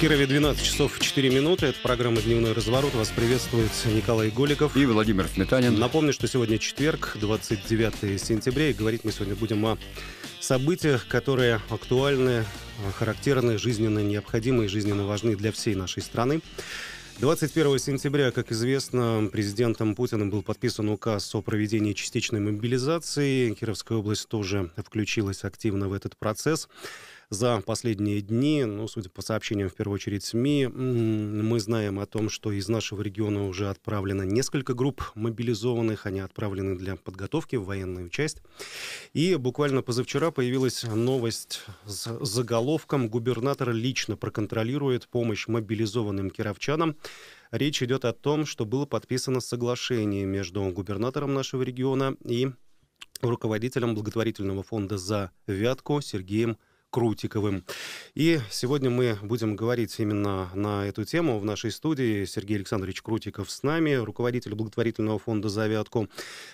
Кирове 12 часов 4 минуты. Это программа «Дневной разворот». Вас приветствует Николай Голиков. И Владимир Сметанин. Напомню, что сегодня четверг, 29 сентября. И говорить мы сегодня будем о событиях, которые актуальны, характерны, жизненно необходимы и жизненно важны для всей нашей страны. 21 сентября, как известно, президентом Путиным был подписан указ о проведении частичной мобилизации. Кировская область тоже включилась активно в этот процесс за последние дни, ну, судя по сообщениям, в первую очередь СМИ, мы знаем о том, что из нашего региона уже отправлено несколько групп мобилизованных, они отправлены для подготовки в военную часть. И буквально позавчера появилась новость с заголовком «Губернатор лично проконтролирует помощь мобилизованным кировчанам». Речь идет о том, что было подписано соглашение между губернатором нашего региона и руководителем благотворительного фонда «За Вятку» Сергеем Крутиковым. И сегодня мы будем говорить именно на эту тему. В нашей студии Сергей Александрович Крутиков с нами, руководитель благотворительного фонда «Завятку»,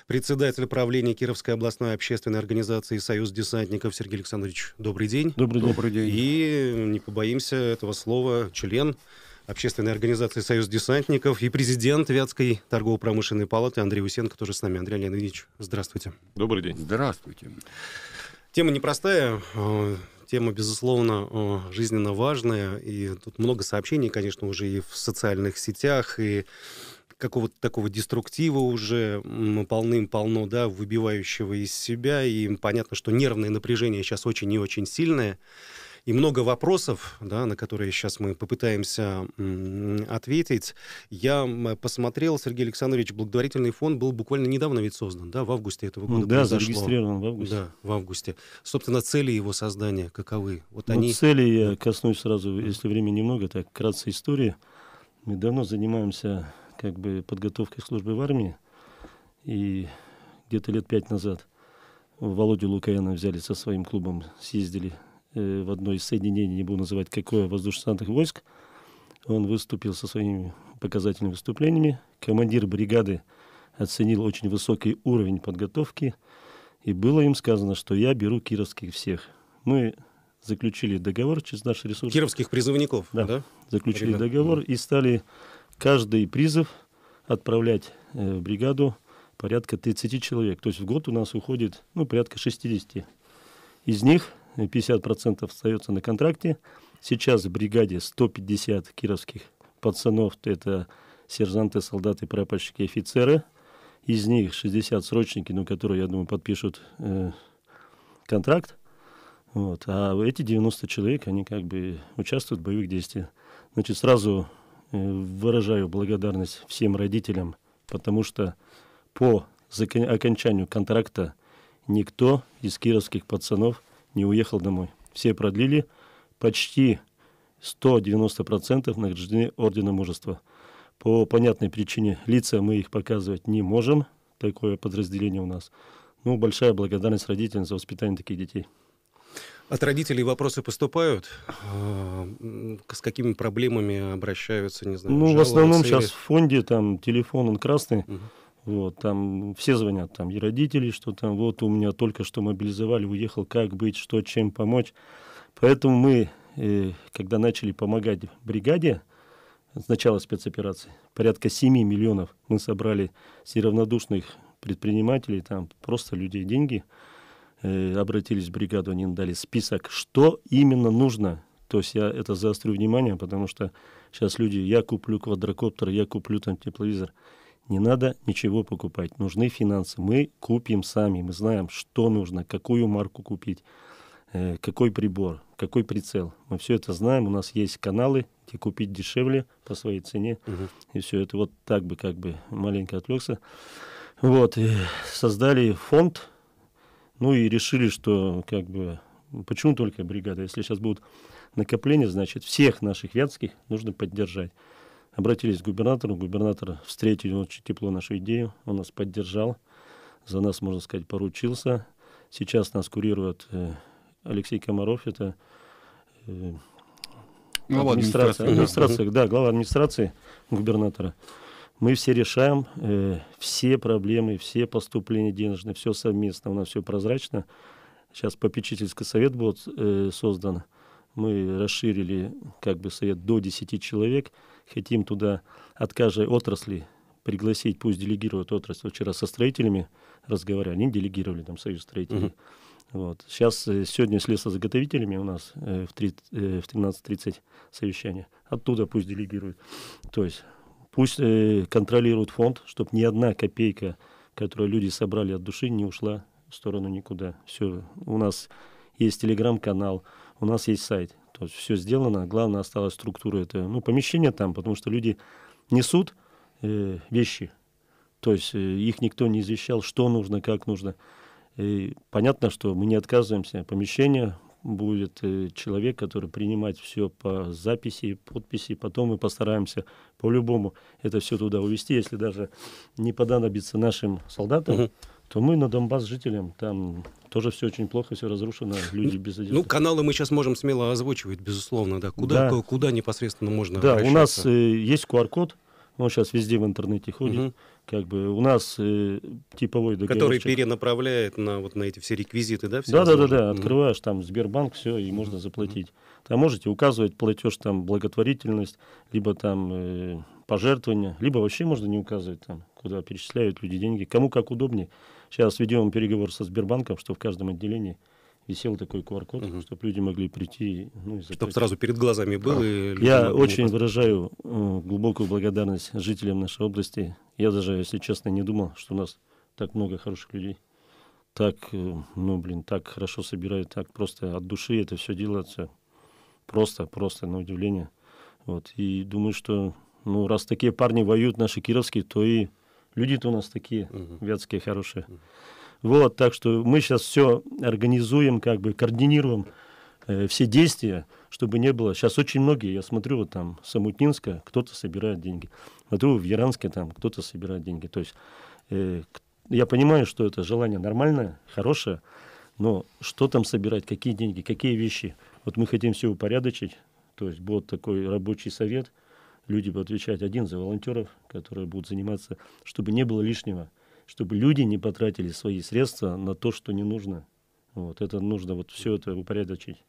председатель правления Кировской областной общественной организации «Союз десантников». Сергей Александрович, добрый день. Добрый, добрый день. И не побоимся этого слова, член общественной организации «Союз десантников» и президент Вятской торгово-промышленной палаты Андрей Усенко тоже с нами. Андрей Леонидович, здравствуйте. Добрый день. Здравствуйте. Тема непростая. Тема, безусловно, э, жизненно важная. И тут много сообщений, конечно, уже и в социальных сетях, и какого-то такого деструктива уже полным-полно, да, выбивающего из себя. И понятно, что нервное напряжение сейчас очень и очень сильное. И много вопросов, да, на которые сейчас мы попытаемся ответить. Я посмотрел, Сергей Александрович, благотворительный фонд был буквально недавно ведь создан, да, в августе этого года. Ну, да, произошло. зарегистрирован в августе. Да, в августе. Собственно, цели его создания каковы? Вот ну, они... Цели я коснусь сразу, если времени немного, так, кратце истории. Мы давно занимаемся как бы подготовкой службы в армии. И где-то лет пять назад Володю Лукаяна взяли со своим клубом, съездили Э, в одной из соединений, не буду называть какое, воздушно-десантных войск. Он выступил со своими показательными выступлениями. Командир бригады оценил очень высокий уровень подготовки, и было им сказано, что я беру кировских всех. Мы заключили договор через наш ресурс. Кировских призывников, да? да? Заключили Ребят, договор и стали каждый призыв отправлять э, в бригаду порядка 30 человек. То есть в год у нас уходит ну, порядка 60. Из них 50% остается на контракте. Сейчас в бригаде 150 кировских пацанов, это сержанты, солдаты, прапорщики, офицеры. Из них 60 срочники, ну, которые, я думаю, подпишут э, контракт. Вот. А эти 90 человек, они как бы участвуют в боевых действиях. Значит, сразу э, выражаю благодарность всем родителям, потому что по окончанию контракта никто из кировских пацанов не уехал домой. Все продлили почти 190% награждены Ордена Мужества. По понятной причине лица мы их показывать не можем, такое подразделение у нас. Ну, большая благодарность родителям за воспитание таких детей. От родителей вопросы поступают? Э, с какими проблемами обращаются, не знаю? Ну, в основном или... сейчас в фонде там телефон, он красный. Угу. Вот, там все звонят, там и родители, что там, вот у меня только что мобилизовали, уехал, как быть, что, чем помочь. Поэтому мы, э, когда начали помогать бригаде, с начала спецоперации, порядка 7 миллионов мы собрали с неравнодушных предпринимателей, там просто людей деньги, э, обратились в бригаду, они дали список, что именно нужно. То есть я это заострю внимание, потому что сейчас люди, я куплю квадрокоптер, я куплю там тепловизор – не надо ничего покупать, нужны финансы. Мы купим сами, мы знаем, что нужно, какую марку купить, э, какой прибор, какой прицел. Мы все это знаем, у нас есть каналы, где купить дешевле по своей цене. Угу. И все это вот так бы как бы маленько отвлекся. Вот, и создали фонд, ну и решили, что как бы, почему только бригада, если сейчас будут накопления, значит, всех наших вятских нужно поддержать. Обратились к губернатору. Губернатор встретил очень тепло нашу идею. Он нас поддержал. За нас, можно сказать, поручился. Сейчас нас курирует э, Алексей Комаров. Это э, глава администрация, администрация, да, глава администрации губернатора. Мы все решаем э, все проблемы, все поступления денежные, все совместно, у нас все прозрачно. Сейчас попечительский совет был э, создан. Мы расширили как бы совет до 10 человек хотим туда от каждой отрасли пригласить, пусть делегируют отрасль. Вчера со строителями разговаривали, они делегировали там союз строителей. Uh-huh. Вот. Сейчас, э, сегодня с лесозаготовителями у нас э, в, э, в 13.30 совещание. Оттуда пусть делегируют. То есть пусть э, контролируют фонд, чтобы ни одна копейка, которую люди собрали от души, не ушла в сторону никуда. Все, у нас есть телеграм-канал, у нас есть сайт. То есть все сделано, главное осталась структура, это ну, помещение там, потому что люди несут э, вещи, то есть э, их никто не извещал, что нужно, как нужно. И понятно, что мы не отказываемся, помещение будет э, человек, который принимать все по записи, подписи, потом мы постараемся по-любому это все туда увезти, если даже не понадобится нашим солдатам. Uh-huh то мы на Донбасс жителям там тоже все очень плохо, все разрушено, люди без ну, одежды. Ну, каналы мы сейчас можем смело озвучивать, безусловно, да. Куда, да. куда непосредственно можно Да, у нас э, есть QR-код, он сейчас везде в интернете ходит. Угу. Как бы у нас э, типовой договор. Который перенаправляет на, вот, на эти все реквизиты, да? Все да, да, да, да. Открываешь там Сбербанк, все, и можно заплатить. Там можете указывать платеж, там, благотворительность, либо там э, пожертвования, либо вообще можно не указывать там, куда перечисляют люди деньги, кому как удобнее. Сейчас ведем переговор со Сбербанком, что в каждом отделении висел такой QR-код, угу. чтобы люди могли прийти. Ну, чтобы сразу перед глазами было. А. Я очень могут... выражаю э, глубокую благодарность жителям нашей области. Я даже, если честно, не думал, что у нас так много хороших людей. Так, э, ну, блин, так хорошо собирают, так просто от души это все делается. Просто, просто на удивление. Вот. И думаю, что ну, раз такие парни воюют, наши кировские, то и Люди-то у нас такие угу. вятские хорошие. Угу. Вот, так что мы сейчас все организуем, как бы координируем э, все действия, чтобы не было. Сейчас очень многие, я смотрю, вот там Самутнинска, кто-то собирает деньги. Смотрю, в Яранске там кто-то собирает деньги. То есть э, я понимаю, что это желание нормальное, хорошее, но что там собирать, какие деньги, какие вещи. Вот мы хотим все упорядочить, то есть будет такой рабочий совет – люди будут отвечать. Один за волонтеров, которые будут заниматься, чтобы не было лишнего, чтобы люди не потратили свои средства на то, что не нужно. Вот это нужно вот все это упорядочить.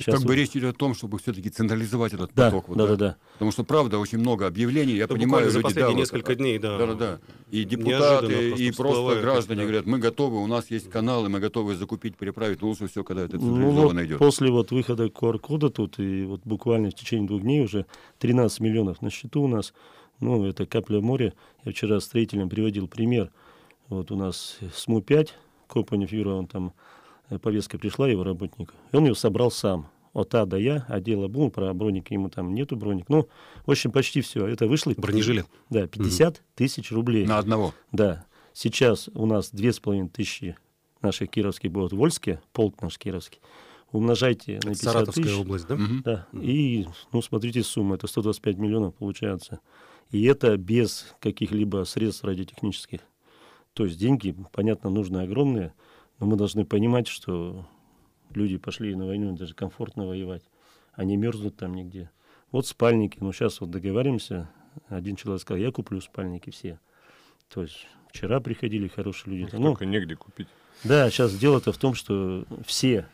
Сейчас как уже... бы речь идет о том, чтобы все-таки централизовать этот да, поток. Вот, да, да, да. Потому что, правда, очень много объявлений. Я ну, понимаю, за люди, последние да, несколько вот, а, дней, да. Да, да, да. И депутаты, просто и просто граждане да. говорят, мы готовы, у нас есть каналы, мы готовы закупить, переправить. Но лучше все, когда это ну централизованно ну, идет. После вот выхода QR-кода тут, и вот буквально в течение двух дней уже 13 миллионов на счету у нас. Ну, это капля моря. Я вчера строителям приводил пример. Вот у нас СМУ-5, Копанев Юра, он там Э, повестка пришла его работника и он ее собрал сам. От А до Я, одела обуви, про броник ему там нету броник. Ну, в общем, почти все. Это вышло... Бронежилет? Да, 50 угу. тысяч рублей. На одного? Да. Сейчас у нас половиной тысячи наших кировских будут в Вольске, полк наш кировский. Умножайте это на 50 Саратовская тысяч. область, да? Угу. Да. Угу. И, ну, смотрите, сумма. Это 125 миллионов получается. И это без каких-либо средств радиотехнических. То есть деньги, понятно, нужны огромные. Но мы должны понимать, что люди пошли на войну, даже комфортно воевать. Они мерзнут там нигде. Вот спальники, ну сейчас вот договоримся. один человек сказал, я куплю спальники все. То есть вчера приходили хорошие люди. Их ну, негде купить. Да, сейчас дело-то в том, что все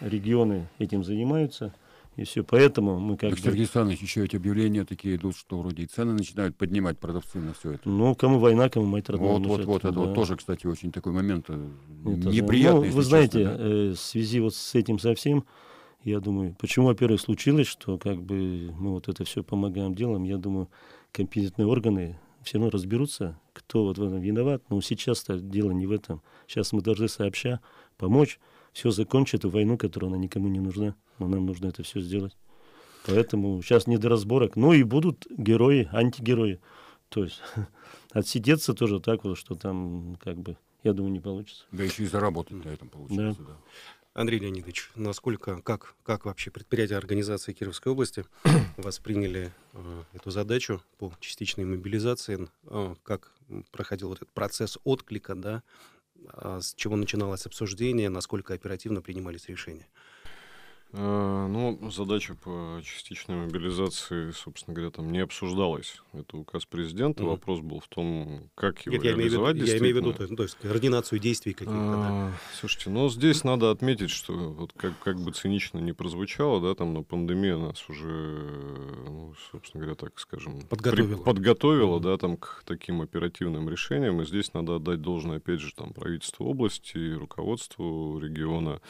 регионы этим занимаются – и все, поэтому мы как так, бы... Сергей Александрович, еще эти объявления такие идут, что вроде и цены начинают поднимать продавцы на все это. Ну, кому война, кому мать родная. Вот, ну, вот, вот, это да. вот тоже, кстати, очень такой момент э, это, ну, неприятный. Ну, вы знаете, да? э, в связи вот с этим совсем, я думаю, почему, во-первых, случилось, что как бы мы вот это все помогаем делом, я думаю, компетентные органы все равно разберутся, кто вот в этом виноват. Но ну, сейчас-то дело не в этом. Сейчас мы должны сообща помочь все закончит, и войну, которая она никому не нужна, но нам нужно это все сделать. Поэтому сейчас не до разборок. Ну и будут герои, антигерои. То есть отсидеться тоже так вот, что там как бы, я думаю, не получится. Да еще и заработать на этом получится. да. да. Андрей Леонидович, насколько, как, как вообще предприятия организации Кировской области восприняли э, эту задачу по частичной мобилизации, э, как проходил вот этот процесс отклика, да, а, с чего начиналось обсуждение, насколько оперативно принимались решения. А, ну, задача по частичной мобилизации, собственно говоря, там не обсуждалась. Это указ президента. Угу. Вопрос был в том, как его Нет, реализовать. Я имею в виду, я имею в виду то, ну, то есть координацию действий каких-то. А, да. Слушайте, но ну, здесь надо отметить, что вот как, как бы цинично не прозвучало, да, там, но пандемия нас уже, ну, собственно говоря, так скажем, подготовила, при, подготовила угу. да, там к таким оперативным решениям. И здесь надо отдать должное, опять же, там правительству области, руководству региона. Угу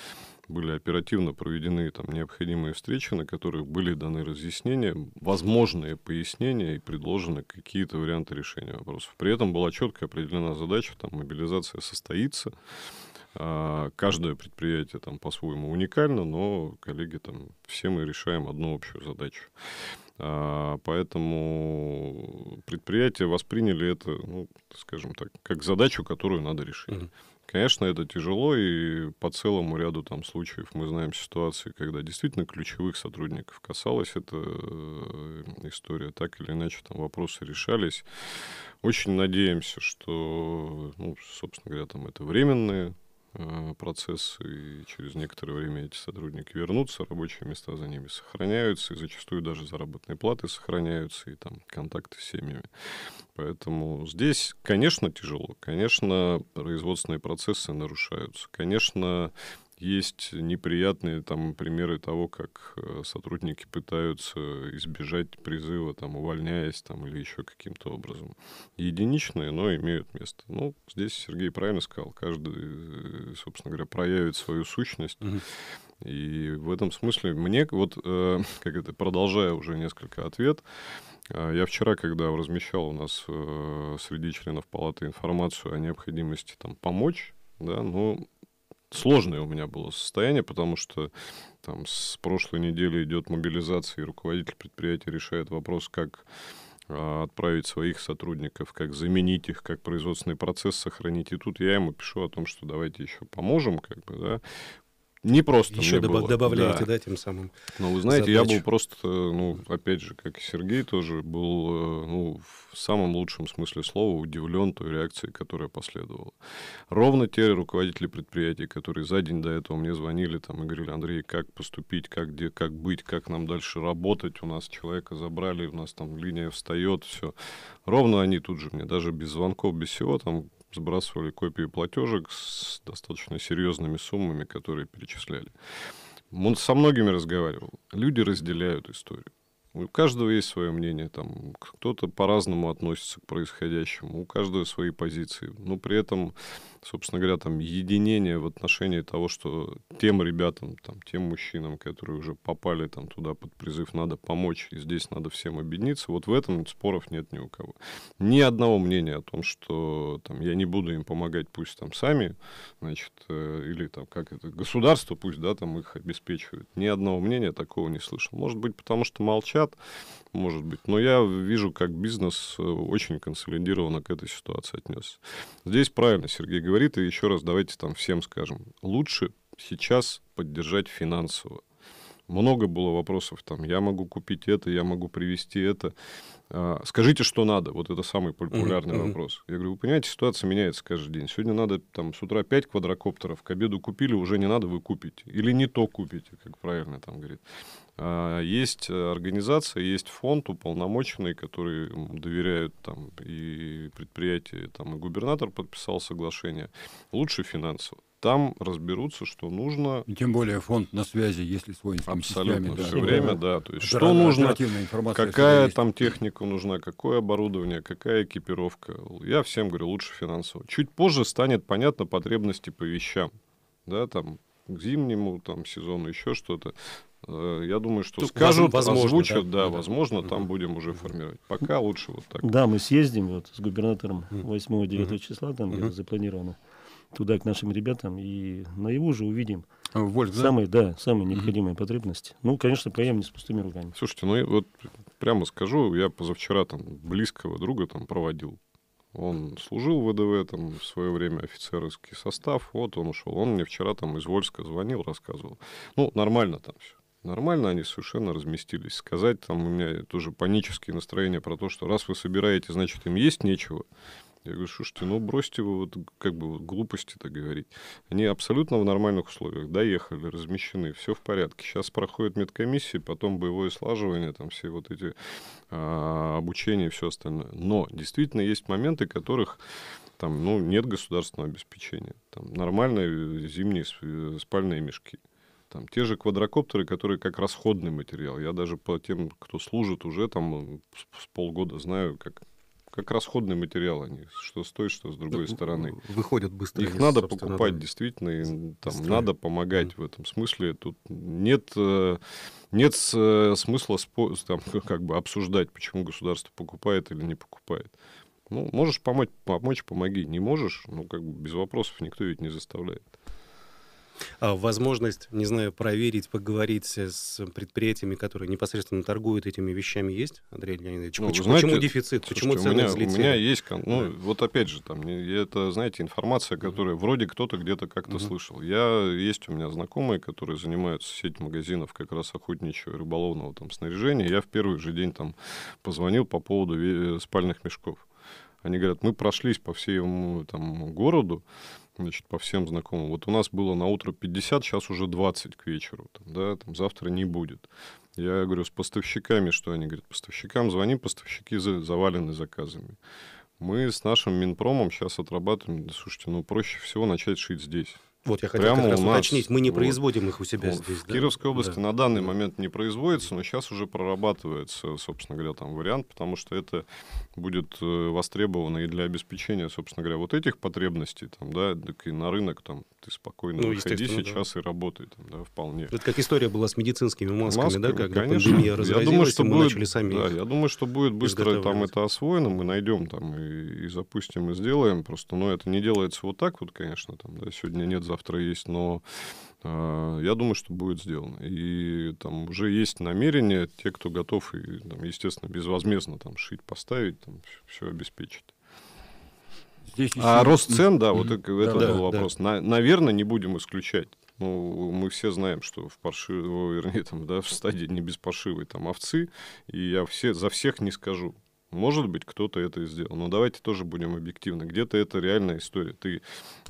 были оперативно проведены там необходимые встречи, на которых были даны разъяснения, возможные пояснения и предложены какие-то варианты решения вопросов. При этом была четко определена задача, там мобилизация состоится, а, каждое предприятие там по-своему уникально, но, коллеги, там все мы решаем одну общую задачу. А, поэтому предприятия восприняли это, ну, скажем так, как задачу, которую надо решить. Конечно, это тяжело, и по целому ряду там случаев мы знаем ситуации, когда действительно ключевых сотрудников касалась эта э, история. Так или иначе, там вопросы решались. Очень надеемся, что, ну, собственно говоря, там это временные Э, процесс, и через некоторое время эти сотрудники вернутся, рабочие места за ними сохраняются, и зачастую даже заработные платы сохраняются, и там контакты с семьями. Поэтому здесь, конечно, тяжело, конечно, производственные процессы нарушаются, конечно, есть неприятные там примеры того, как э, сотрудники пытаются избежать призыва, там, увольняясь там, или еще каким-то образом. Единичные, но имеют место. Ну, здесь Сергей правильно сказал, каждый, э, собственно говоря, проявит свою сущность. Угу. И в этом смысле мне, вот, э, как это, продолжая уже несколько ответ, э, я вчера, когда размещал у нас э, среди членов палаты информацию о необходимости там помочь, да, ну, сложное у меня было состояние, потому что там с прошлой недели идет мобилизация, и руководитель предприятия решает вопрос, как а, отправить своих сотрудников, как заменить их, как производственный процесс сохранить. И тут я ему пишу о том, что давайте еще поможем, как бы, да, не просто. Еще доб- было. добавляете, да. да, тем самым. Но ну, вы знаете, задачу. я был просто, ну, опять же, как и Сергей тоже, был, э, ну, в самом лучшем смысле слова удивлен той реакцией, которая последовала. Ровно те руководители предприятий, которые за день до этого мне звонили там и говорили, Андрей, как поступить, как, где, как быть, как нам дальше работать, у нас человека забрали, у нас там линия встает, все. Ровно они тут же мне, даже без звонков, без всего, там сбрасывали копии платежек с достаточно серьезными суммами, которые перечисляли. Он со многими разговаривал. Люди разделяют историю. У каждого есть свое мнение, там кто-то по-разному относится к происходящему, у каждого свои позиции, но при этом собственно говоря, там единение в отношении того, что тем ребятам, там, тем мужчинам, которые уже попали там туда под призыв, надо помочь, и здесь надо всем объединиться. Вот в этом споров нет ни у кого. Ни одного мнения о том, что там, я не буду им помогать, пусть там сами, значит, э, или там как это, государство пусть, да, там их обеспечивает. Ни одного мнения такого не слышал. Может быть, потому что молчат, может быть. Но я вижу, как бизнес э, очень консолидированно к этой ситуации отнесся. Здесь правильно Сергей говорит, говорит, и еще раз давайте там всем скажем, лучше сейчас поддержать финансово. Много было вопросов там, я могу купить это, я могу привести это. А, скажите, что надо. Вот это самый популярный uh-huh, вопрос. Я говорю, вы понимаете, ситуация меняется каждый день. Сегодня надо там с утра 5 квадрокоптеров, к обеду купили, уже не надо, вы купите. Или не то купите, как правильно там говорит. А, есть э, организация, есть фонд уполномоченный, который доверяют там и предприятие, там и губернатор подписал соглашение. Лучше финансово. Там разберутся, что нужно. Тем более фонд на связи, если с воинскими Абсолютно, системами, все да. время, да. То есть, что нужно, какая там есть. техника нужна, какое оборудование, какая экипировка. Я всем говорю, лучше финансово. Чуть позже станет понятно потребности по вещам. Да, там, к зимнему там, сезону еще что-то. Э, я думаю, что Тут скажут, возможно, озвучат, да, да, да возможно, там угу. будем уже формировать. Пока лучше вот так. Да, мы съездим вот с губернатором 8-9 угу. числа, там угу. запланировано, туда к нашим ребятам, и на его же увидим. А, Вольф, да? Самые, да, самые необходимые угу. потребности. Ну, конечно, поем не с пустыми руками. Слушайте, ну, я вот прямо скажу, я позавчера там близкого друга там проводил он служил в ВДВ, там в свое время офицерский состав, вот он ушел. Он мне вчера там из Вольска звонил, рассказывал. Ну, нормально там все нормально, они совершенно разместились. Сказать, там у меня тоже панические настроения про то, что раз вы собираете, значит, им есть нечего. Я говорю, слушайте, ну бросьте вы вот как бы вот, глупости так говорить. Они абсолютно в нормальных условиях доехали, размещены, все в порядке. Сейчас проходит медкомиссия, потом боевое слаживание, там все вот эти а, обучения и все остальное. Но действительно есть моменты, которых там, ну, нет государственного обеспечения. Там нормальные э, зимние э, спальные мешки. Там те же квадрокоптеры, которые как расходный материал. Я даже по тем, кто служит уже там э, с, с полгода знаю, как как расходный материал они, что с той, что с другой да, стороны. Выходят быстро. Их надо покупать да. действительно, и там надо помогать mm. в этом смысле. Тут нет э, нет э, смысла там, как бы обсуждать, почему государство покупает или не покупает. Ну, можешь помочь, помочь, помоги. Не можешь, ну, как бы без вопросов никто ведь не заставляет. А, возможность, не знаю, проверить, поговорить с предприятиями, которые непосредственно торгуют этими вещами, есть, Андрей Леонидович? Ну, почему, знаете, почему дефицит? Слушайте, почему цены у меня, взлетели? У меня есть, ну, да. вот опять же, там, это, знаете, информация, которая uh-huh. вроде кто-то где-то как-то uh-huh. слышал. Я, есть у меня знакомые, которые занимаются сеть магазинов как раз охотничьего рыболовного там снаряжения. Я в первый же день там позвонил по поводу э, спальных мешков. Они говорят, мы прошлись по всему там городу, значит, по всем знакомым. Вот у нас было на утро 50, сейчас уже 20 к вечеру, там, да, там завтра не будет. Я говорю с поставщиками, что они говорят, поставщикам звоним, поставщики завалены заказами. Мы с нашим Минпромом сейчас отрабатываем, слушайте, ну проще всего начать шить здесь. Вот я хотел Прямо как раз нас... уточнить, мы не вот. производим их у себя вот. здесь. В да? Кировской области да. на данный да. момент не производится, но сейчас уже прорабатывается, собственно говоря, там вариант, потому что это будет э, востребовано и для обеспечения, собственно говоря, вот этих потребностей, там, да, так и на рынок там ты спокойно ну, выходи сейчас да. и работай, там, да, вполне. Это как история была с медицинскими масками, масками да, когда конечно. пандемия разразилась, я думаю, что и мы будет, начали сами Да, я думаю, что будет быстро там это освоено, мы найдем там и, и запустим, и сделаем, просто, но ну, это не делается вот так вот, конечно, там, да, сегодня нет за завтра есть, но а, я думаю, что будет сделано. И там уже есть намерение, те, кто готов, и, там, естественно, безвозмездно там шить, поставить, там, все обеспечить. Здесь А рост цен, да, вот mm-hmm. это да, был да, вопрос. Да. На, наверное, не будем исключать. Ну, мы все знаем, что в паршивой, вернее, там, да, в стадии не без паршивой там овцы, и я все, за всех не скажу. Может быть, кто-то это и сделал. Но давайте тоже будем объективны. Где-то это реальная история. Ты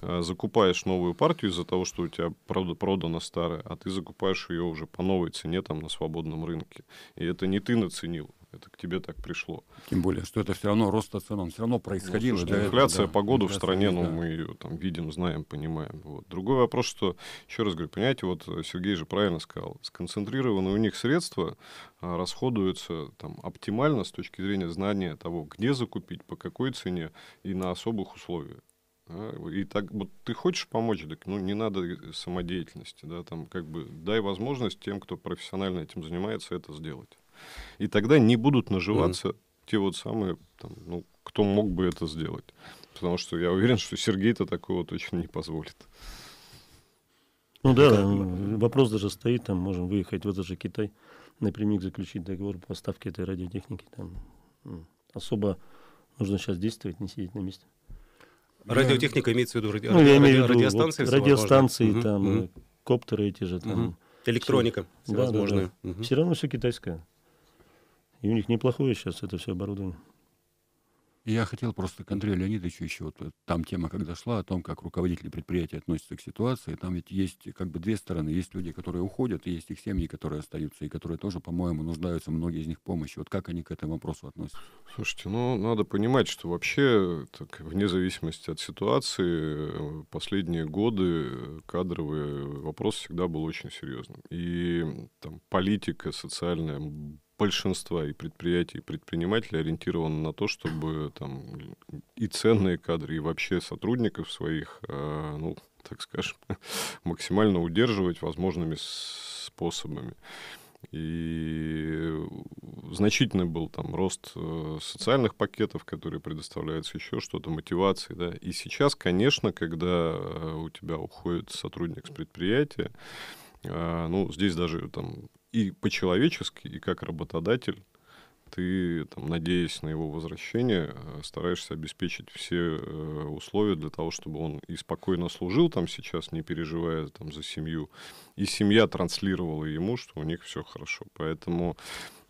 э, закупаешь новую партию из-за того, что у тебя прод- продана старая, а ты закупаешь ее уже по новой цене там на свободном рынке. И это не ты наценил. Это к тебе так пришло. Тем более, что это все равно рост цен, он все равно происходило. Ну, слушай, да, инфляция, этого, да. погоду инфляция в стране, есть, ну, да. ну, мы ее там видим, знаем, понимаем. Вот. Другой вопрос, что, еще раз говорю, понимаете, вот э, Сергей же правильно сказал, сконцентрированы у них средства, а, расходуются там оптимально с точки зрения знания того, где закупить, по какой цене и на особых условиях. И так вот ты хочешь помочь, так ну не надо самодеятельности, да, там как бы дай возможность тем, кто профессионально этим занимается, это сделать. И тогда не будут наживаться mm те вот самые, там, ну, кто мог бы это сделать. Потому что я уверен, что Сергей-то такого точно не позволит. Ну да, да, вопрос даже стоит, там можем выехать в этот же Китай, напрямик заключить договор по поставке этой радиотехники. Там особо нужно сейчас действовать, не сидеть на месте. А радиотехника имеется в виду ради... ну, я имею ради... радиостанции? Вот, радиостанции, угу, там, угу. коптеры эти же, там. Угу. Электроника всевозможная. Да, да, да. Угу. Все равно все китайское. И у них неплохое сейчас это все оборудование. Я хотел просто к Андрею Леонидовичу еще, вот э, там тема когда шла, о том, как руководители предприятия относятся к ситуации, там ведь есть как бы две стороны, есть люди, которые уходят, и есть их семьи, которые остаются, и которые тоже, по-моему, нуждаются, многие из них помощи. Вот как они к этому вопросу относятся? Слушайте, ну, надо понимать, что вообще, так, вне зависимости от ситуации, э, последние годы э, кадровый вопрос всегда был очень серьезным. И там политика социальная большинства и предприятий, и предпринимателей ориентировано на то, чтобы там и ценные кадры, и вообще сотрудников своих, э, ну, так скажем, максимально удерживать возможными способами. И значительный был там рост э, социальных пакетов, которые предоставляются, еще что-то, мотивации. Да. И сейчас, конечно, когда э, у тебя уходит сотрудник с предприятия, ну, здесь даже там и по-человечески, и как работодатель ты, там, надеясь на его возвращение, э, стараешься обеспечить все э, условия для того, чтобы он и спокойно служил там сейчас, не переживая там за семью, и семья транслировала ему, что у них все хорошо. Поэтому,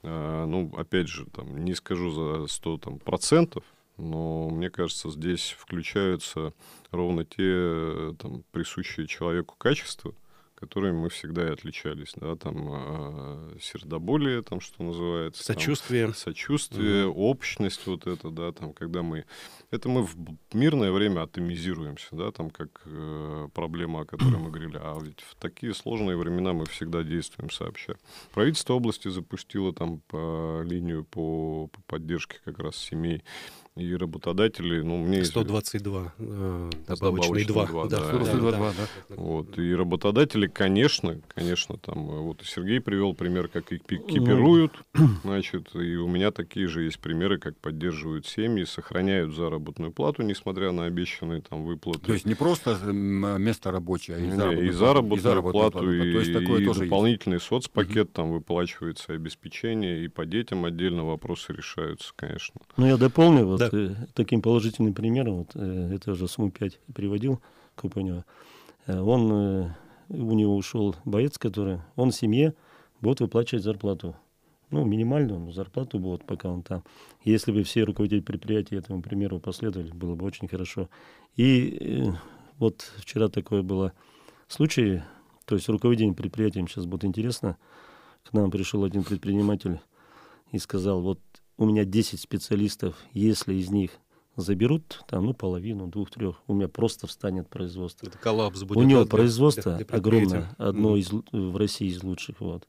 э, ну, опять же, там, не скажу за 100 там, процентов, но мне кажется, здесь включаются ровно те там, присущие человеку качества – которыми мы всегда и отличались, да, там э, а, сердоболие, там что называется, сочувствие, там, сочувствие, mm общность вот это, да, там, когда мы, это мы в мирное время атомизируемся, да, там как э, проблема, о которой мы говорили, а ведь в такие сложные времена мы всегда действуем сообща. Правительство области запустило там по линию по, по поддержке как раз семей и работодатели, ну, мне... 122 э, добавочные 2. 2 да, да, 122, да, да. да. Вот, и работодатели, конечно, конечно, там, э, вот Сергей привел пример, как их ну, кипируют, значит, и у меня такие же есть примеры, как поддерживают семьи, сохраняют заработную плату, несмотря на обещанные там выплаты. То есть не просто место рабочее, а и заработную, и заработную, и заработную плату, и, То есть такое и тоже дополнительный есть. соцпакет, там выплачивается обеспечение, и по детям отдельно вопросы решаются, конечно. Ну, я дополню, да так. таким положительным примером, вот, э, это же СМУ-5 приводил Купанева, э, он, э, у него ушел боец, который, он в семье будет выплачивать зарплату. Ну, минимальную зарплату будет, пока он там. Если бы все руководители предприятия этому примеру последовали, было бы очень хорошо. И вот вчера такое было случай, то есть руководение предприятием сейчас будет интересно. К нам пришел один предприниматель и сказал, вот у меня 10 специалистов, если из них заберут там, ну, половину, двух-трех, у меня просто встанет производство. Это коллапс будет. У него для, производство для, для огромное, одно mm. из, в России из лучших. Вот.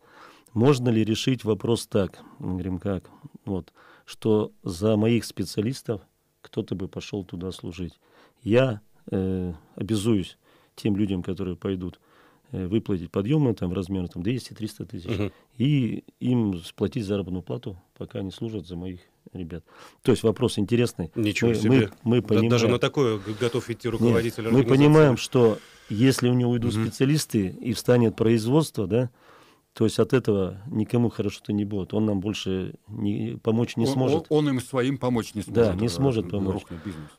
Можно ли решить вопрос так, мы говорим, как, вот, что за моих специалистов кто-то бы пошел туда служить. Я э, обязуюсь тем людям, которые пойдут, Э, выплатить подъемы там, размера там, 200-300 тысяч угу. и им сплатить заработную плату, пока они служат за моих ребят. То есть вопрос интересный. Ничего мы, себе. Мы, мы да, понимаем, даже на такое готов идти руководитель Нет, Мы понимаем, что если у него уйдут угу. специалисты и встанет производство, да, то есть от этого никому хорошо-то не будет. Он нам больше не, помочь не он, сможет. Он, он им своим помочь не сможет. Да, не сможет э, помочь.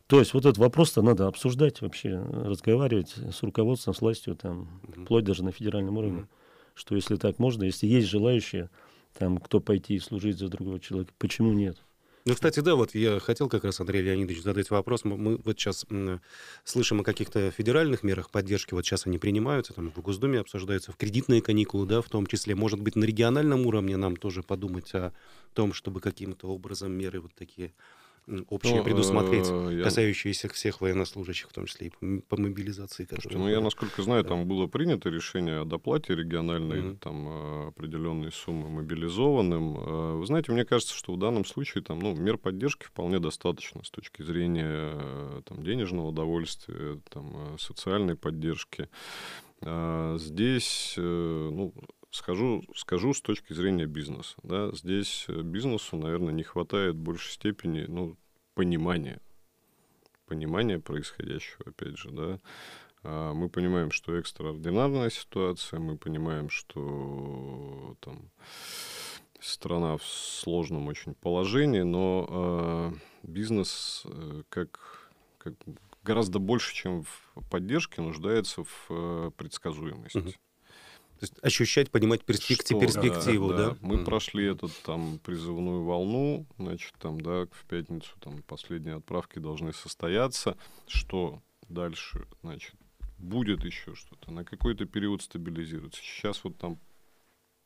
То есть вот этот вопрос-то надо обсуждать вообще, разговаривать с руководством, с властью, там, угу. вплоть даже на федеральном уровне. Угу. Что если так можно, если есть желающие, там, кто пойти и служить за другого человека, почему нет? Ну, кстати, да, вот я хотел как раз, Андрей Леонидович, задать вопрос. Мы, вот сейчас слышим о каких-то федеральных мерах поддержки, вот сейчас они принимаются, там в Госдуме обсуждаются, в кредитные каникулы, да, в том числе, может быть, на региональном уровне нам тоже подумать о том, чтобы каким-то образом меры вот такие общее ну, предусмотреть, э, касающееся всех военнослужащих, в том числе и по мобилизации. Слушайте, ну я, насколько знаю, там было принято решение о доплате региональной, там э, определенные суммы мобилизованным. Э, вы знаете, мне кажется, что в данном случае там, ну, мер поддержки вполне достаточно с точки зрения там, денежного удовольствия, там, социальной поддержки. А здесь, ну, скажу скажу с точки зрения бизнеса. Да? Здесь э, бизнесу, наверное, не хватает в большей степени ну, понимания. Понимания происходящего, опять же, да. А, мы понимаем, что экстраординарная ситуация, мы понимаем, что там страна в сложном очень положении, но э, бизнес э, как, как гораздо больше, чем в поддержке, нуждается в э, предсказуемости. Uh-huh. То есть ощущать, понимать перспектив, что, перспективу, да, да. да. Мы прошли эту там призывную волну, значит, там, да, в пятницу там последние отправки должны состояться. Что дальше, значит, будет еще что-то, на какой-то период стабилизируется. Сейчас вот там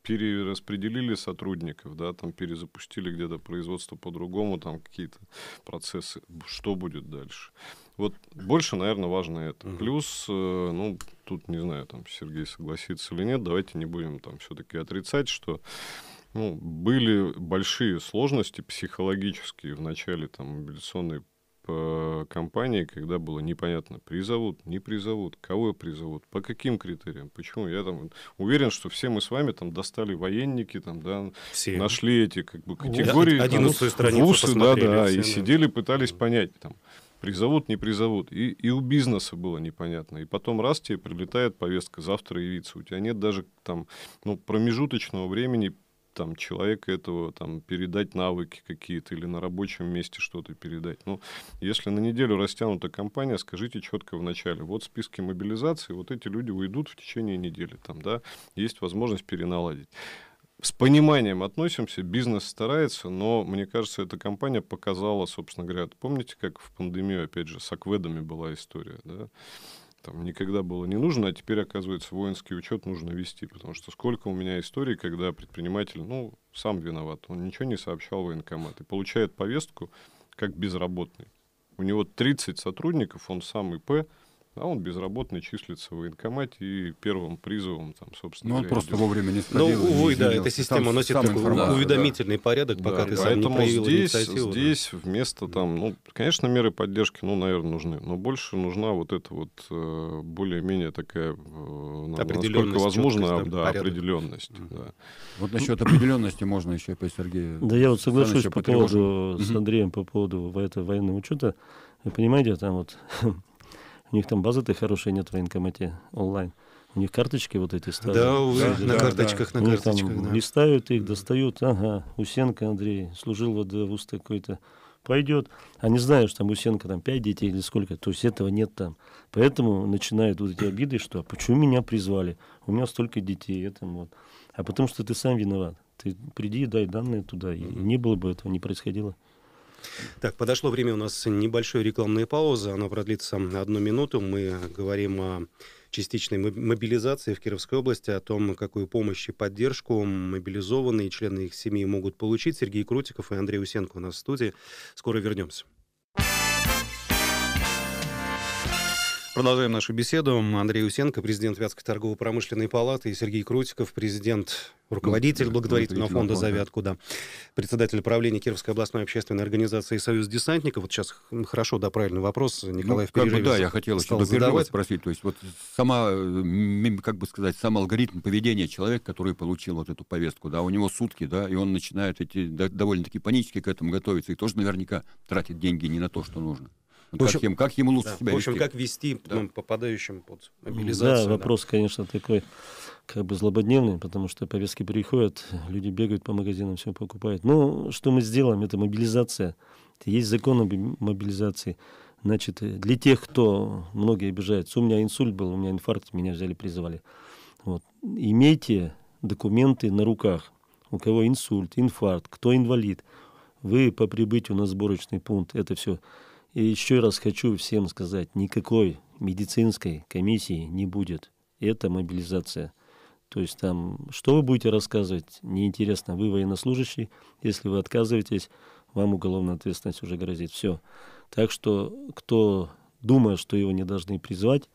перераспределили сотрудников, да, там перезапустили где-то производство по-другому, там какие-то процессы. Что будет дальше? Вот больше, наверное, важно это. Угу. Плюс, э, ну, тут не знаю, там Сергей согласится или нет, давайте не будем там все-таки отрицать, что ну, были большие сложности психологические в начале там мобилизационной э, компании, когда было непонятно, призовут, не призовут, кого призовут, по каким критериям, почему. Я там уверен, что все мы с вами там достали военники, там, да, все. нашли эти как бы категории, Я, да, да, и да. сидели, пытались понять, там, Призовут, не призовут. И, и у бизнеса было непонятно. И потом раз тебе прилетает повестка завтра явиться. У тебя нет даже там ну, промежуточного времени там человека этого там передать навыки какие-то или на рабочем месте что-то передать. Ну, если на неделю растянута компания, скажите четко в начале, вот списки мобилизации, вот эти люди уйдут в течение недели, там, да, есть возможность переналадить с пониманием относимся, бизнес старается, но, мне кажется, эта компания показала, собственно говоря, помните, как в пандемию, опять же, с акведами была история, да? Там никогда было не нужно, а теперь, оказывается, воинский учет нужно вести, потому что сколько у меня историй, когда предприниматель, ну, сам виноват, он ничего не сообщал военкомат и получает повестку как безработный. У него 30 сотрудников, он сам ИП, а он безработный, числится в военкомате и первым призовом там, собственно. Ну, он просто идет. вовремя не ну, сходил. Ну, увы, да, эта система там носит такой уведомительный да. порядок, да, пока да, ты сам не проявил здесь, инициативу. здесь вместо там, ну, конечно, меры поддержки, ну, наверное, нужны, но больше нужна вот эта вот э, более-менее такая, э, насколько возможно, да, определенность. Да. Вот насчет определенности можно еще по Сергею. Да, я вот соглашусь по поводу, с Андреем по поводу этого военного учета. Вы понимаете, там вот У них там базы-то хорошие нет в военкомате онлайн. У них карточки вот эти ставят. Да, увы, да, на да, карточках, да. на карточках. У них там да. листают их, достают. Ага, Усенко Андрей служил вот в УСТ какой-то. Пойдет. А не знаю, что там Усенко там пять детей или сколько. То есть этого нет там. Поэтому начинают вот эти обиды, что «А почему меня призвали? У меня столько детей. Это вот. А потому что ты сам виноват. Ты приди и дай данные туда. И не было бы этого, не происходило. Так, подошло время у нас небольшой рекламной паузы. Она продлится одну минуту. Мы говорим о частичной мобилизации в Кировской области, о том, какую помощь и поддержку мобилизованные члены их семьи могут получить. Сергей Крутиков и Андрей Усенко у нас в студии. Скоро вернемся. Продолжаем нашу беседу. Андрей Усенко, президент Вятской торгово-промышленной палаты, и Сергей Крутиков, президент, руководитель благотворительного фонда «За Вятку», да, председатель правления Кировской областной общественной организации «Союз десантников». Вот сейчас хорошо, да, правильный вопрос ну, Николай ну, как бы, Да, я хотел что задавать. спросить. То есть вот сама, э, как бы сказать, сам алгоритм поведения человека, который получил вот эту повестку, да, у него сутки, да, и он начинает эти, довольно-таки панически к этому готовиться, и тоже наверняка тратит деньги не на то, что нужно. В общем, как, им, как ему лучше да, себя вести? В общем, вести? как вести да. Ну, попадающим под мобилизацию. Да, вопрос, да. конечно, такой как бы злободневный, потому что повестки приходят, люди бегают по магазинам, все покупают. Ну, что мы сделаем? Это мобилизация. Есть закон об мобилизации. Значит, э, для тех, кто многие обижаются, у меня инсульт был, у меня инфаркт, меня взяли, призывали. Вот. Имейте документы на руках. У кого инсульт, инфаркт, кто инвалид. Вы по прибытию на сборочный пункт это все и еще раз хочу всем сказать, никакой медицинской комиссии не будет. Это мобилизация. То есть там, что вы будете рассказывать, неинтересно. Вы военнослужащий, если вы отказываетесь, вам уголовная ответственность уже грозит. Все. Так что, кто думает, что его не должны призвать,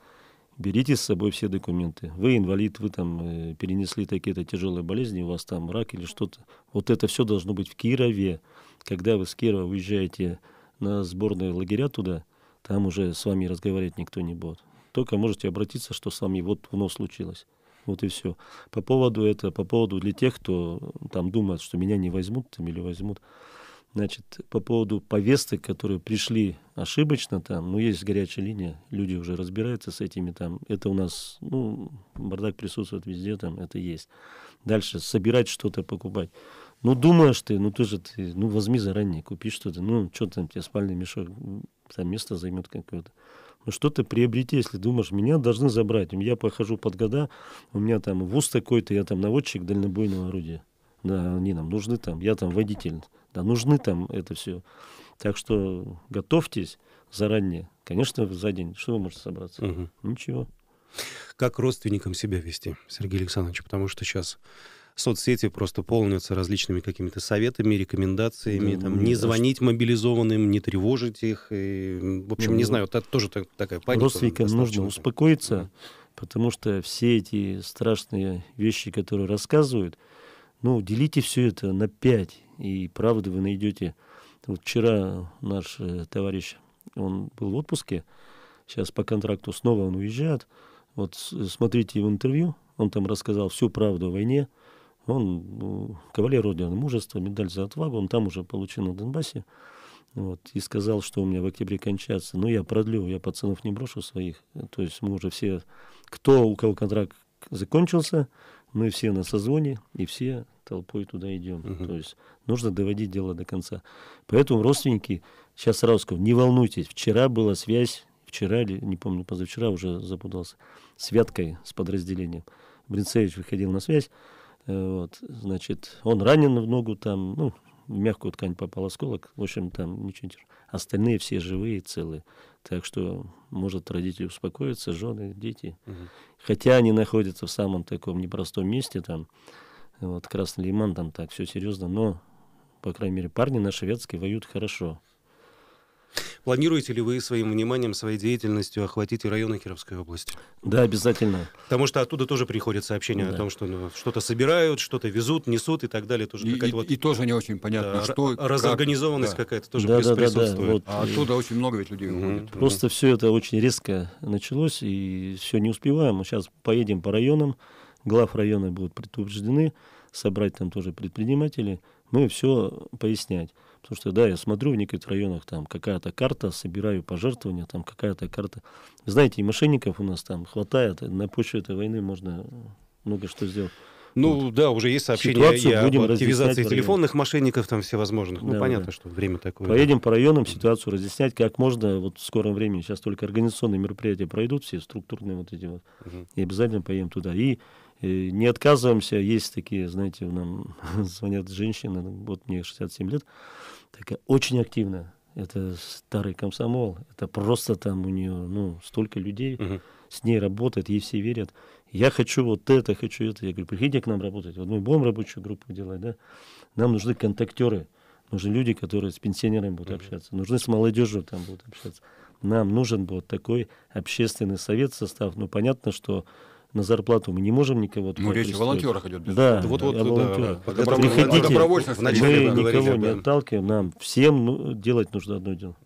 берите с собой все документы. Вы инвалид, вы там э, перенесли какие то тяжелые болезни, у вас там рак или что-то. Вот это все должно быть в Кирове. Когда вы с Кирова выезжаете на сборные лагеря туда, там уже с вами разговаривать никто не будет. Только можете обратиться, что с вами вот вновь случилось. Вот и все. По поводу это, по поводу для тех, кто там думает, что меня не возьмут там или возьмут. Значит, по поводу повесток, которые пришли ошибочно там, ну, есть горячая линия, люди уже разбираются с этими там. Это у нас, ну, бардак присутствует везде там, это есть. Дальше собирать что-то, покупать. Ну, думаешь ты, ну ты же, ты, ну возьми заранее, купи что-то. Ну, что там тебе спальный мешок, там место займет какое-то. Ну, что-то приобрети, если думаешь, меня должны забрать. Я похожу под года, у меня там вуз такой-то, я там наводчик дальнобойного орудия. Да, они нам нужны там, я там водитель. Да, нужны там это все. Так что готовьтесь заранее. Конечно, за день. Что вы можете собраться? Угу. Ничего. Как родственникам себя вести, Сергей Александрович? Потому что сейчас соцсети просто полнятся различными какими-то советами, рекомендациями, ну, там, не да, звонить что... мобилизованным, не тревожить их. И, в общем, ну, не знаю, это тоже так, такая паника. Родственникам нужно успокоиться, потому что все эти страшные вещи, которые рассказывают, ну, делите все это на пять, и правду вы найдете. Вот вчера наш э, товарищ, он был в отпуске, сейчас по контракту снова он уезжает. Вот э, смотрите его интервью, он там рассказал всю правду о войне, он ну, кавалер ордена мужества, медаль за отвагу, он там уже получил на Донбассе. Вот, и сказал, что у меня в октябре кончается. Но ну, я продлю, я пацанов не брошу своих. То есть мы уже все, кто, у кого контракт закончился, мы все на созвоне, и все толпой туда идем. Угу. То есть нужно доводить дело до конца. Поэтому родственники, сейчас сразу скажу, не волнуйтесь, вчера была связь, вчера или, не помню, позавчера уже запутался, с Вяткой, с подразделением. Бринцевич выходил на связь, Э, вот, значит, он ранен в ногу там, ну, в мягкую ткань попал осколок. В общем, там ничего не Остальные все живые, целые. Так что, может, родители успокоиться, жены, дети. Угу. Хотя они находятся в самом таком непростом месте, там, вот, Красный Лиман, там так, все серьезно, но, по крайней мере, парни на шведский воюют хорошо. Планируете ли вы своим вниманием, своей деятельностью охватить и районы Кировской области? Да, обязательно. Потому что оттуда тоже приходят сообщения да. о том, что ну, что-то собирают, что-то везут, несут и так далее. Тоже и, и, вот, и тоже не очень понятно, э, да, что... Разорганизованность как, какая-то тоже да, да, присутствует. Да, вот. А оттуда очень много ведь людей угу. уходит. Просто угу. все это очень резко началось, и все, не успеваем. сейчас поедем по районам, глав района будут предупреждены, собрать там тоже предпринимателей, мы ну все пояснять. Потому что, да, я смотрю в некоторых районах, там какая-то карта, собираю пожертвования, там какая-то карта. Знаете, и мошенников у нас там хватает, на почве этой войны можно э, много что сделать. Ну вот. да, уже есть сообщения ситуацию активизации телефонных мошенников, там всевозможных. Ну понятно, да. что время такое. Поедем да. по районам ситуацию разъяснять, как можно, вот в скором времени, сейчас только организационные мероприятия пройдут, все структурные вот эти вот, угу. и обязательно поедем туда. И, и э, не отказываемся, есть такие, знаете, нам звонят женщины, вот мне 67 лет, такая очень активная. Это старый комсомол. Это просто там у нее ну, столько людей угу. с ней работает, ей все верят. Я хочу вот это, хочу это. Я говорю, приходите к нам работать. Вот мы будем рабочую группу делать, да? Нам нужны контактеры. Нужны люди, которые с пенсионерами будут mm общаться, нужны с молодежью там будут общаться. Нам нужен будет такой общественный совет состав. Ну, понятно, что на зарплату мы не можем никого Ну, речь о волонтерах идет. Да, вот, вот, о волонтерах. Да, да. Приходите, добровольцев мы никого не отталкиваем, нам всем ну, делать нужно одно дело.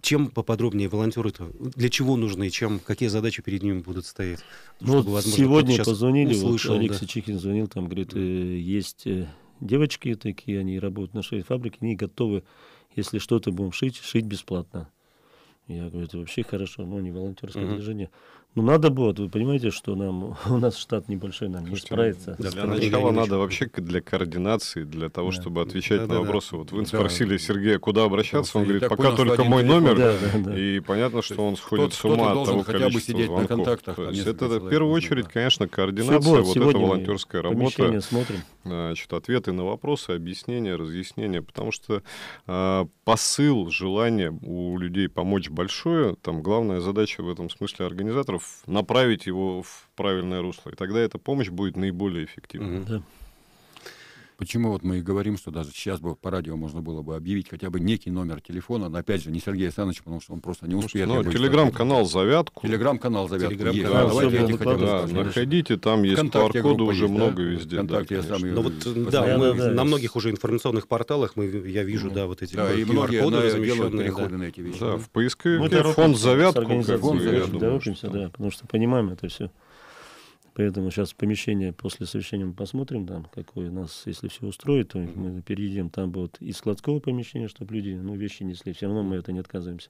Чем поподробнее волонтеры-то? Для чего нужны? Чем, какие задачи перед ними будут стоять? Ну, чтобы, возможно, сегодня позвонили, услышал, вот Алексей да. Чихин звонил, там, говорит, э, есть э, девочки такие, они работают на швейной фабрике, они готовы, если что-то будем шить, шить бесплатно. Я говорю, это вообще хорошо, но ну, не волонтерское uh-huh. движение. Ну, надо будет, вы понимаете, что нам у нас штат небольшой, нам Слушайте, не справится. Для справ... начала надо вообще для координации, для того, да. чтобы отвечать да, на да, вопросы. Да. Вот вы да. спросили Сергея, куда обращаться, он и говорит, пока только мой номер, да, да, да. и понятно, что он сходит с ума от того хотя бы сидеть звонков. на контактах. То есть это в первую очередь, да. конечно, координация, Суббот, вот это волонтерская работа. Смотрим. А, значит, ответы на вопросы, объяснения, разъяснения, потому что э, посыл, желание у людей помочь большое, там главная задача в этом смысле организаторов направить его в правильное русло. И тогда эта помощь будет наиболее эффективной. Mm-hmm. Почему вот мы и говорим, что даже сейчас бы по радио можно было бы объявить хотя бы некий номер телефона, но опять же не Сергей Александрович, потому что он просто не ну успеет. Ну, телеграм-канал «Завятку». Телеграм-канал «Завятку». Телеграм-канал да, «Завятку». Да, да, да, находите, там есть QR-коды уже есть, много да? везде. Вконтакте да, я сам но ну вот, да, мы, да, на многих уже информационных порталах мы, я вижу, ну, да, вот эти да, и многие на, делают переходы да. на эти вещи. Да, в поисковике фонд «Завятку». Фонд «Завятку», да, потому что понимаем это все. Поэтому сейчас помещение после совещания мы посмотрим, там, какое нас, если все устроит, то мы переедем. Там будет и складское помещение, чтобы люди ну, вещи несли. Все равно мы это не отказываемся.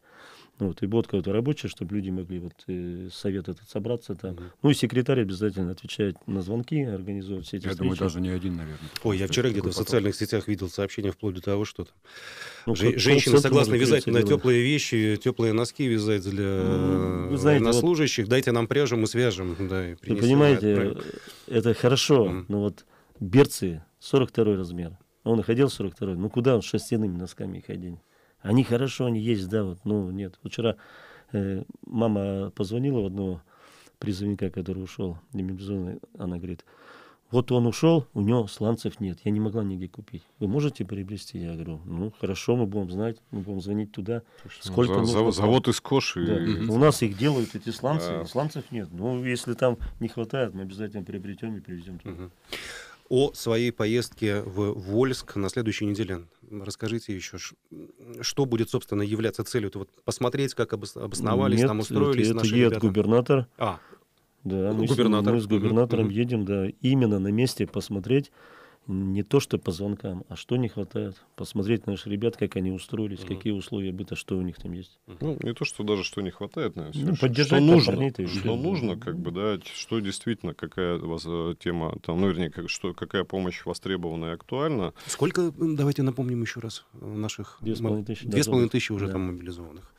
Вот, и будет какое-то рабочее, чтобы люди могли вот, э, совет этот собраться там. mm Ну и секретарь обязательно отвечает на звонки, организовывать все эти Я встречи. думаю, даже не один, наверное. Ой, я вчера где-то в социальных сетях видел сообщение вплоть до того, что там ну, Ж- женщины согласны вязать на теплые вещи, теплые носки вязать для ну, знаете, военнослужащих. Вот... Дайте нам пряжу, мы свяжем. Да, и Вы понимаете, понимаете, э, это хорошо, mm. но вот берцы 42 размер. Он и ходил 42 ну куда он с шерстяными носками ходил? Они хорошо, они есть, да, вот, ну нет. Вчера э, мама позвонила в одного призывника, который ушел, демобилизованный, она говорит, вот он ушел, у него сланцев нет, я не могла нигде купить. Вы можете приобрести? Я говорю, ну хорошо, мы будем знать, мы будем звонить туда. Сколько ну, за, нужно? Завод из коши. Да. У нас их делают эти сланцы, а... сланцев нет. Ну если там не хватает, мы обязательно приобретем и привезем туда. Угу. О своей поездке в Вольск на следующей неделе расскажите еще, что будет, собственно, являться целью? Это вот посмотреть, как обосновались, нет, там устроились это, наши губернатор. А, да, мы, ну, Губернатор. с губернатором угу. едем, да, именно на месте посмотреть не то что по звонкам, а что не хватает. Посмотреть наших ребят, как они устроились, угу. какие условия быта, что у них там есть. Ну, не то, что даже что не хватает, наверное, ну, поддержать что нужно, парней, что нужно, как бы, да, что действительно, какая у вас э, тема, там, ну, вернее, как, что, какая помощь востребована и актуальна. Сколько, давайте напомним еще раз, э, наших... Две с половиной тысячи. Две с половиной тысячи уже да. там мобилизованных.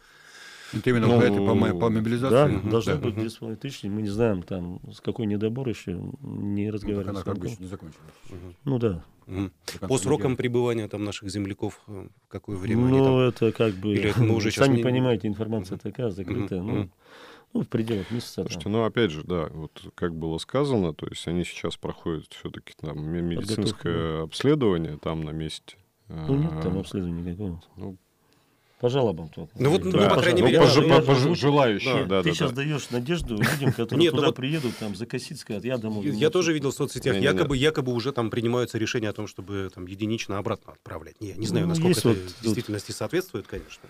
Это именно ну, проекты по, по мобилизации? Да, угу, должны да. быть 2,5 тысячи. Мы не знаем, там, с какой недобор еще, не разговаривали. Ну, она как бы еще не закончилась. Угу. Ну да. Угу. По срокам пребывания там наших земляков э, какое время? Ну там... это как бы... Или это мы уже Сами не... понимаете, информация угу. такая закрытая. Угу. Ну, ну, в пределах месяца. Слушайте, ну опять же, да, вот как было сказано, то есть они сейчас проходят все-таки там медицинское Подготовка. обследование там на месте. Ну, нет там а, обследования никакого. Ну, по жалобам Ну вот, да. ну, по крайней ну, мере, ну, по, по, по желающим. Да. ты да, сейчас да. даешь надежду людям, которые Нет, ну туда вот... приедут, там закосить, скажут, я домой. Я тоже видел в соцсетях, не, якобы, не, якобы уже там принимаются решения о том, чтобы там единично обратно отправлять. Не, не знаю, ну, насколько это вот, в действительности вот. соответствует, конечно.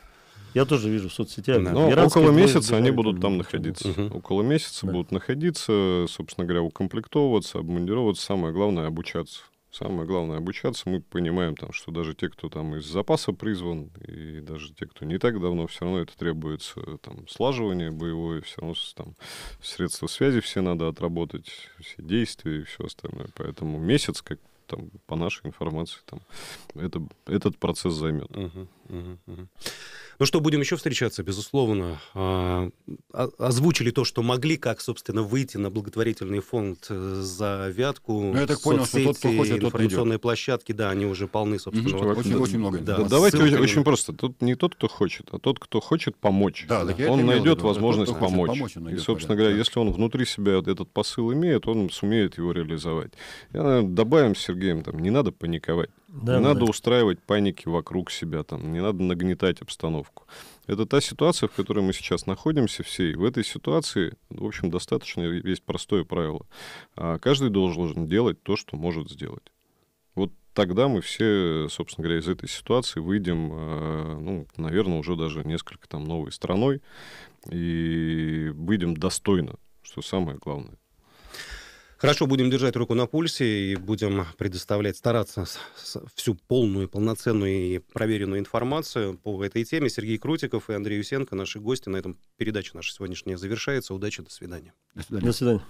Я тоже вижу в соцсетях. Но ну, около месяца они будут там находиться. Угу. Около месяца да. будут находиться, собственно говоря, укомплектовываться, обмундироваться, самое главное обучаться. Самое главное обучаться. Мы понимаем, там, что даже те, кто там из запаса призван, и даже те, кто не так давно, все равно это требуется там, слаживание боевое, все равно там, средства связи все надо отработать, все действия и все остальное. Поэтому месяц, как там, по нашей информации, там, это, этот процесс займет. Uh-huh. Ну что, будем еще встречаться, безусловно. А, а, озвучили то, что могли, как, собственно, выйти на благотворительный фонд э, за вятку. Ну, я так понял, Соцсети, что тот, кто хочет, тот информационные идет. площадки, да, они уже полны, собственно. Угу. Вот, очень, э, да, очень много. Да, да, давайте ссылками. очень просто. Тут не тот, кто хочет, а тот, кто хочет помочь. Да, так он найдет виду, возможность тот, помочь. помочь найдет, И, собственно говоря, да. если он внутри себя этот посыл имеет, он сумеет его реализовать. Я, наверное, добавим с Сергеем, там, не надо паниковать. Да, не надо устраивать паники вокруг себя, там, не надо нагнетать обстановку. Это та ситуация, в которой мы сейчас находимся все. в этой ситуации, в общем, достаточно есть простое правило. А каждый должен делать то, что может сделать. Вот тогда мы все, собственно говоря, из этой ситуации выйдем, э, ну, наверное, уже даже несколько там новой страной и выйдем достойно, что самое главное. Хорошо, будем держать руку на пульсе и будем предоставлять, стараться всю полную, полноценную и проверенную информацию по этой теме. Сергей Крутиков и Андрей Юсенко, наши гости. На этом передача наша сегодняшняя завершается. Удачи, до свидания. До свидания. До свидания.